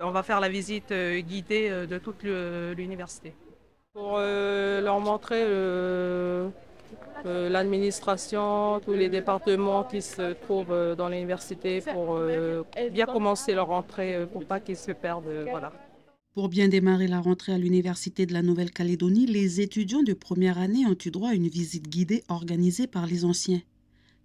On va faire la visite euh, guidée euh, de toute l'université. Pour euh, leur montrer l'administration, tous les départements qui se trouvent dans l'université pour bien commencer leur rentrée, pour pas qu'ils se perdent. Voilà. Pour bien démarrer la rentrée à l'Université de la Nouvelle-Calédonie, les étudiants de première année ont eu droit à une visite guidée organisée par les anciens.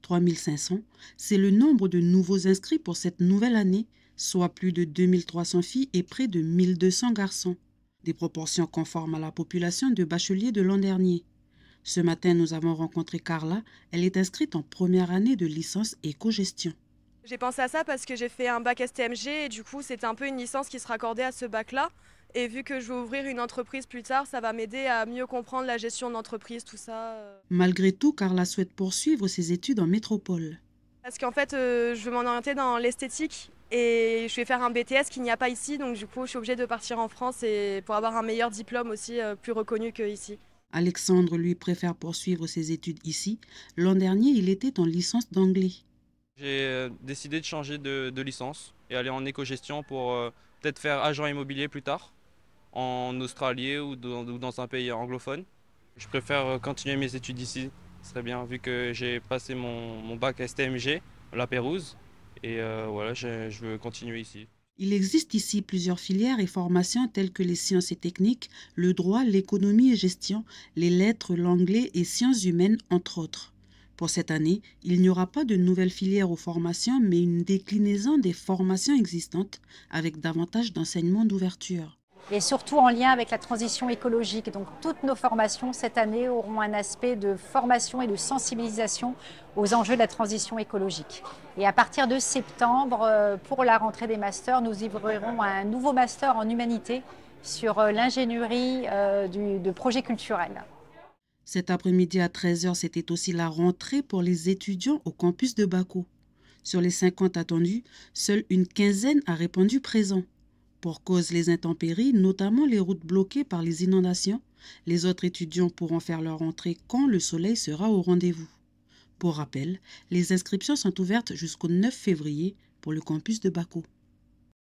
3500, c'est le nombre de nouveaux inscrits pour cette nouvelle année soit plus de 2300 filles et près de 1200 garçons, des proportions conformes à la population de bacheliers de l'an dernier. Ce matin, nous avons rencontré Carla. Elle est inscrite en première année de licence éco-gestion. J'ai pensé à ça parce que j'ai fait un bac STMG et du coup, c'est un peu une licence qui sera accordée à ce bac-là. Et vu que je vais ouvrir une entreprise plus tard, ça va m'aider à mieux comprendre la gestion d'entreprise, tout ça. Euh. Malgré tout, Carla souhaite poursuivre ses études en métropole. Parce qu'en fait, euh, je veux m'en orienter dans l'esthétique et je vais faire un BTS qu'il n'y a pas ici, donc du coup je suis obligée de partir en France et pour avoir un meilleur diplôme aussi euh, plus reconnu qu'ici. Alexandre lui préfère poursuivre ses études ici. L'an dernier, il était en licence d'anglais. J'ai euh, décidé de changer de, licence et aller en éco-gestion pour euh, peut-être faire agent immobilier plus tard, en Australie ou dans, un pays anglophone. Je préfère continuer mes études ici. Ce serait bien vu que j'ai passé mon, mon bac STMG, la Pérouse. Et euh, voilà, je veux continuer ici. Il existe ici plusieurs filières et formations telles que les sciences et techniques, le droit, l'économie et gestion, les lettres, l'anglais et sciences humaines, entre autres. Pour cette année, il n'y aura pas de nouvelles filières ou formations, mais une déclinaison des formations existantes avec davantage d'enseignements d'ouverture et surtout en lien avec la transition écologique. Donc toutes nos formations cette année auront un aspect de formation et de sensibilisation aux enjeux de la transition écologique. Et à partir de septembre, euh, pour la rentrée des masters, nous ouvrirons un nouveau master en humanité sur euh, l'ingénierie euh, de projets culturels. Cet après-midi à 13h, c'était aussi la rentrée pour les étudiants au campus de Bakou. Sur les 50 attendus, seule une quinzaine a répondu présent. Pour cause des intempéries, notamment les routes bloquées par les inondations, les autres étudiants pourront faire leur entrée quand le soleil sera au rendez-vous. Pour rappel, les inscriptions sont ouvertes jusqu'au 9 février pour le campus de Bakou.